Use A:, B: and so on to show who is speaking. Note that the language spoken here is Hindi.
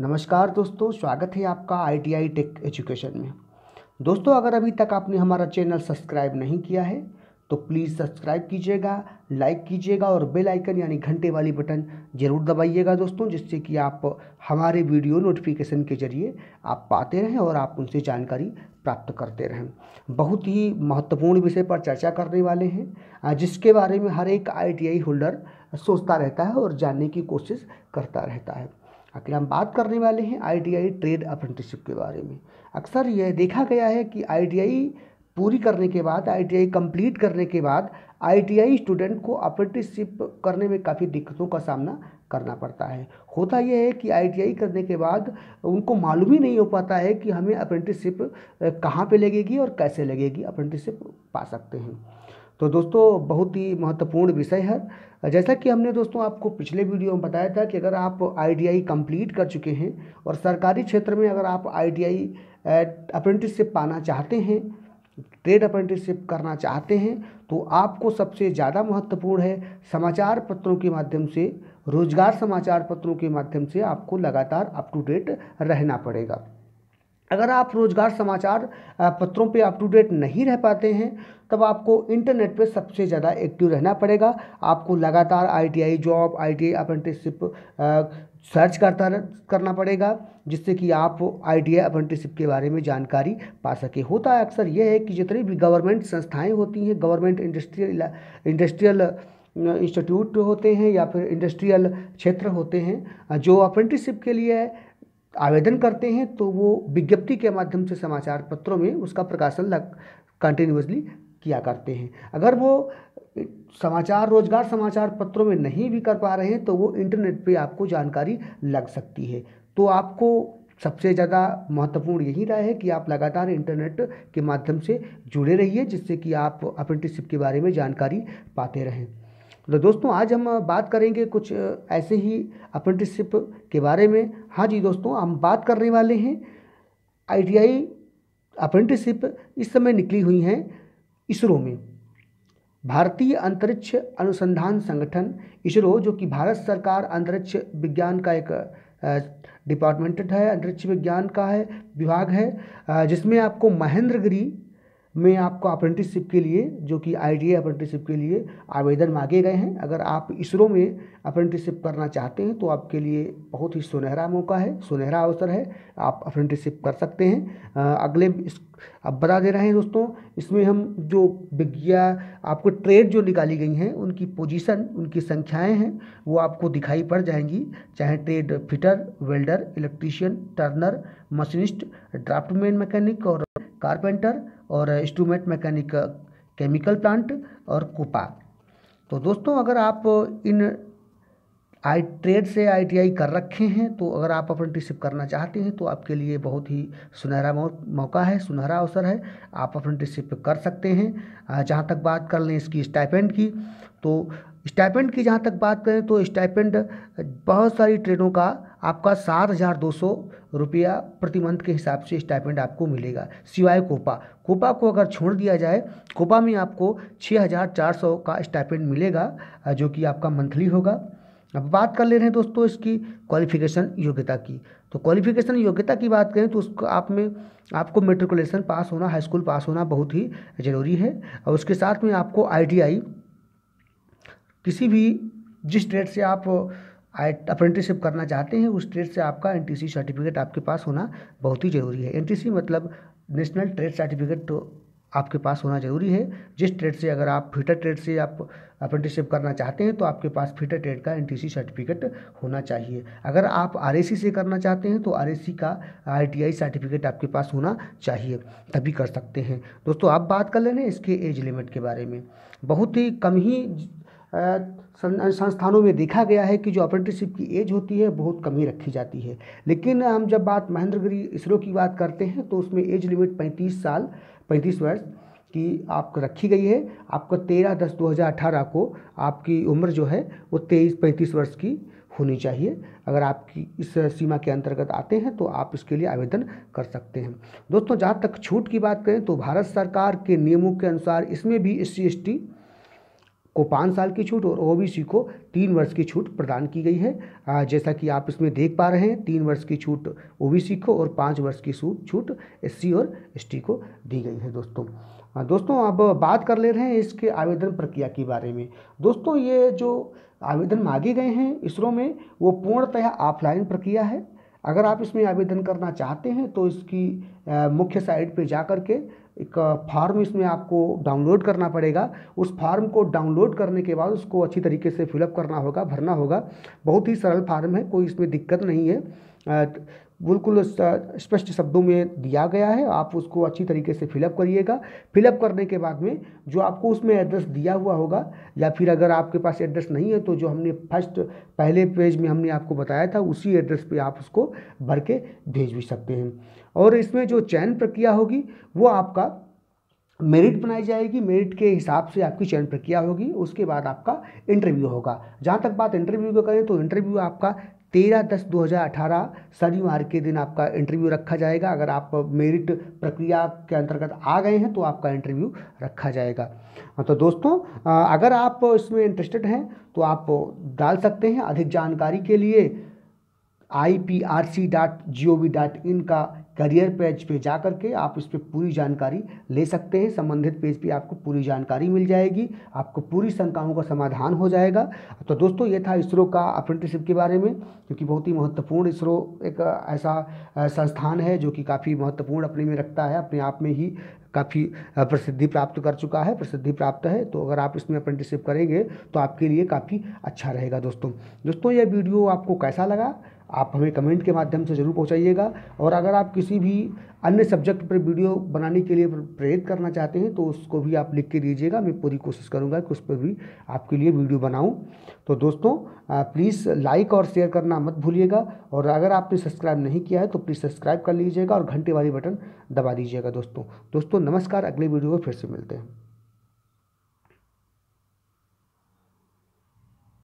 A: नमस्कार दोस्तों स्वागत है आपका आईटीआई टेक एजुकेशन में दोस्तों अगर अभी तक आपने हमारा चैनल सब्सक्राइब नहीं किया है तो प्लीज़ सब्सक्राइब कीजिएगा लाइक कीजिएगा और बेल आइकन यानी घंटे वाली बटन ज़रूर दबाइएगा दोस्तों जिससे कि आप हमारे वीडियो नोटिफिकेशन के ज़रिए आप पाते रहें और आप उनसे जानकारी प्राप्त करते रहें बहुत ही महत्वपूर्ण विषय पर चर्चा करने वाले हैं जिसके बारे में हर एक आईटीआई होल्डर सोचता रहता है और जानने की कोशिश करता रहता है आखिर हम बात करने वाले हैं आईटीआई ट्रेड अप्रेंटिसशिप के बारे में अक्सर यह देखा गया है कि आईटीआई पूरी करने के बाद आईटीआई कंप्लीट करने के बाद आईटीआई स्टूडेंट को अप्रेंटिसशिप करने में काफ़ी दिक्कतों का सामना करना पड़ता है होता यह है कि आईटीआई करने के बाद उनको मालूम ही नहीं हो पाता है कि हमें अप्रेंटिसशिप कहाँ पे लगेगी और कैसे लगेगी अप्रेंटिसशिप पा सकते हैं तो दोस्तों बहुत ही महत्वपूर्ण विषय है जैसा कि हमने दोस्तों आपको पिछले वीडियो में बताया था कि अगर आप आईडीआई कंप्लीट कर चुके हैं और सरकारी क्षेत्र में अगर आप आईटीआई अप्रेंटिसशिप पाना चाहते हैं ट्रेड अप्रेंटिसशिप करना चाहते हैं तो आपको सबसे ज़्यादा महत्वपूर्ण है समाचार पत्रों के माध्यम से रोजगार समाचार पत्रों के माध्यम से आपको लगातार अप टू डेट रहना पड़ेगा अगर आप रोज़गार समाचार पत्रों पे अप टू डेट नहीं रह पाते हैं तब आपको इंटरनेट पे सबसे ज़्यादा एक्टिव रहना पड़ेगा आपको लगातार ITI job ITI apprenticeship search करता करना पड़ेगा जिससे कि आप आई टी अप्रेंटिसशिप के बारे में जानकारी पा सके होता है अक्सर यह है कि जितनी भी गवर्नमेंट संस्थाएँ होती हैं गवर्नमेंट इंडस्ट्रियल इंडस्ट्रियल इंस्टीट्यूट होते हैं या फिर इंडस्ट्रियल क्षेत्र होते हैं जो अप्रेंटिसशिप के लिए आवेदन करते हैं तो वो विज्ञप्ति के माध्यम से समाचार पत्रों में उसका प्रकाशन लग कंटिन्यूसली किया करते हैं अगर वो समाचार रोजगार समाचार पत्रों में नहीं भी कर पा रहे हैं तो वो इंटरनेट पे आपको जानकारी लग सकती है तो आपको सबसे ज़्यादा महत्वपूर्ण यही रहा है कि आप लगातार इंटरनेट के माध्यम से जुड़े रहिए जिससे कि आप अप्रेंटिसशिप के बारे में जानकारी पाते रहें तो दोस्तों आज हम बात करेंगे कुछ ऐसे ही अप्रेंटिसशिप के बारे में हाँ जी दोस्तों हम बात करने वाले हैं आईटीआई अप्रेंटिसशिप इस समय निकली हुई हैं इसरो में भारतीय अंतरिक्ष अनुसंधान संगठन इसरो जो कि भारत सरकार अंतरिक्ष विज्ञान का एक डिपार्टमेंटेड है अंतरिक्ष विज्ञान का है विभाग है जिसमें आपको महेंद्रगिरी में आपको अप्रेंटिसशिप के लिए जो कि आई टी अप्रेंटिसशिप के लिए आवेदन मांगे गए हैं अगर आप इसरो में अप्रेंटिसशिप करना चाहते हैं तो आपके लिए बहुत ही सुनहरा मौका है सुनहरा अवसर है आप अप्रेंटिसशिप कर सकते हैं अगले इस अब बता दे रहे हैं दोस्तों इसमें हम जो विज्ञा आपको ट्रेड जो निकाली गई हैं उनकी पोजीशन उनकी संख्याएं हैं वो आपको दिखाई पड़ जाएंगी चाहे trade fitter welder electrician turner machinist draftsman mechanic और कारपेंटर और इंस्ट्रूमेंट मैकेनिक केमिकल प्लांट और कुपा तो दोस्तों अगर आप इन आई ट्रेड से आई कर रखे हैं तो अगर आप अप्रेंटिसिप करना चाहते हैं तो आपके लिए बहुत ही सुनहरा मौका है सुनहरा अवसर है आप अप्रेंटिसिप कर सकते हैं जहाँ तक बात कर लें इसकी स्टाइपेंड की तो स्टाइपेंड की जहाँ तक बात करें तो स्टाइपेंड बहुत सारी ट्रेडों का आपका सात हज़ार दो सौ रुपया प्रति मंथ के हिसाब से स्टाइपेंड आपको मिलेगा सिवाय कोपा कोपा को अगर छोड़ दिया जाए कोपा में आपको छः हज़ार चार सौ का स्टाइपेंड मिलेगा जो कि आपका मंथली होगा अब बात कर ले रहे हैं दोस्तों इसकी क्वालिफिकेशन योग्यता की तो क्वालिफिकेशन योग्यता की बात करें तो उसको आप में आपको मेट्रिकुलेशन पास होना हाई स्कूल पास होना बहुत ही ज़रूरी है और उसके साथ में आपको आई किसी भी जिस ट्रेड से आप अप्रेंटिसशिप करना चाहते हैं उस ट्रेड से आपका एन सर्टिफिकेट आपके पास होना बहुत ही ज़रूरी है एन मतलब नेशनल ट्रेड सर्टिफिकेट तो आपके पास होना ज़रूरी है जिस ट्रेड से अगर आप फीटर ट्रेड से आप अप्रेंटिसशिप करना चाहते हैं तो आपके पास फीटर ट्रेड का एन सर्टिफिकेट होना चाहिए अगर आप आर से करना चाहते हैं तो आर का आई सर्टिफिकेट आपके पास होना चाहिए तभी कर सकते हैं दोस्तों आप बात कर लेने इसके एज लिमिट के बारे में बहुत ही कम ही संस्थानों में देखा गया है कि जो अप्रेंटिसशिप की एज होती है बहुत कम ही रखी जाती है लेकिन हम जब बात महेंद्रगिरी इसरो की बात करते हैं तो उसमें एज लिमिट पैंतीस साल पैंतीस वर्ष की आप रखी गई है आपका तेरह दस दो हज़ार अठारह को आपकी उम्र जो है वो तेईस पैंतीस वर्ष की होनी चाहिए अगर आपकी इस सीमा के अंतर्गत आते हैं तो आप इसके लिए आवेदन कर सकते हैं दोस्तों जहाँ तक छूट की बात करें तो भारत सरकार के नियमों के अनुसार इसमें भी एस सी को पाँच साल की छूट और ओबीसी को तीन वर्ष की छूट प्रदान की गई है जैसा कि आप इसमें देख पा रहे हैं तीन वर्ष की छूट ओबीसी को और पाँच वर्ष की छूट एससी और एसटी को दी गई है दोस्तों दोस्तों अब बात कर ले रहे हैं इसके आवेदन प्रक्रिया के बारे में दोस्तों ये जो आवेदन मांगे गए हैं इसरो में वो पूर्णतः ऑफलाइन प्रक्रिया है अगर आप इसमें आवेदन करना चाहते हैं तो इसकी मुख्य साइट पर जा के एक फार्म इसमें आपको डाउनलोड करना पड़ेगा उस फार्म को डाउनलोड करने के बाद उसको अच्छी तरीके से फिलअप करना होगा भरना होगा बहुत ही सरल फार्म है कोई इसमें दिक्कत नहीं है बिल्कुल स्पष्ट शब्दों में दिया गया है आप उसको अच्छी तरीके से फिलअप करिएगा फिलअप करने के बाद में जो आपको उसमें एड्रेस दिया हुआ होगा या फिर अगर आपके पास एड्रेस नहीं है तो जो हमने फर्स्ट पहले पेज में हमने आपको बताया था उसी एड्रेस पे आप उसको भर के भेज भी सकते हैं और इसमें जो चयन प्रक्रिया होगी वो आपका मेरिट बनाई जाएगी मेरिट के हिसाब से आपकी चयन प्रक्रिया होगी उसके बाद आपका इंटरव्यू होगा जहाँ तक बात इंटरव्यू का करें तो इंटरव्यू आपका तेरह दस 2018 शनिवार के दिन आपका इंटरव्यू रखा जाएगा अगर आप मेरिट प्रक्रिया के अंतर्गत आ गए हैं तो आपका इंटरव्यू रखा जाएगा हाँ, तो दोस्तों अगर आप इसमें इंटरेस्टेड हैं तो आप डाल सकते हैं अधिक जानकारी के लिए I P R C dot G O V dot in का करियर पेज पे जा कर के आप इस पर पूरी जानकारी ले सकते हैं संबंधित पेज पे आपको पूरी जानकारी मिल जाएगी आपको पूरी शंकाओं का समाधान हो जाएगा तो दोस्तों ये था इसरो का अप्रेंटिसशिप के बारे में क्योंकि बहुत ही महत्वपूर्ण इसरो एक ऐसा संस्थान है जो कि काफ़ी महत्वपूर्ण अपने में रखता है अपने आप में ही काफ़ी प्रसिद्धि प्राप्त कर चुका है प्रसिद्धि प्राप्त है तो अगर आप इसमें अप्रेंटिसिप करेंगे तो आपके लिए काफ़ी अच्छा रहेगा दोस्तों दोस्तों यह वीडियो आपको कैसा लगा आप हमें कमेंट के माध्यम से ज़रूर पहुँचाइएगा और अगर आप किसी भी अन्य सब्जेक्ट पर वीडियो बनाने के लिए प्रेरित करना चाहते हैं तो उसको भी आप लिख के दीजिएगा मैं पूरी कोशिश करूँगा कि उस पर भी आपके लिए वीडियो बनाऊँ तो दोस्तों प्लीज़ लाइक और शेयर करना मत भूलिएगा और अगर आपने सब्सक्राइब नहीं किया है तो प्लीज़ सब्सक्राइब कर लीजिएगा और घंटे वाली बटन दबा दीजिएगा दोस्तों दोस्तों नमस्कार अगले वीडियो में फिर से मिलते हैं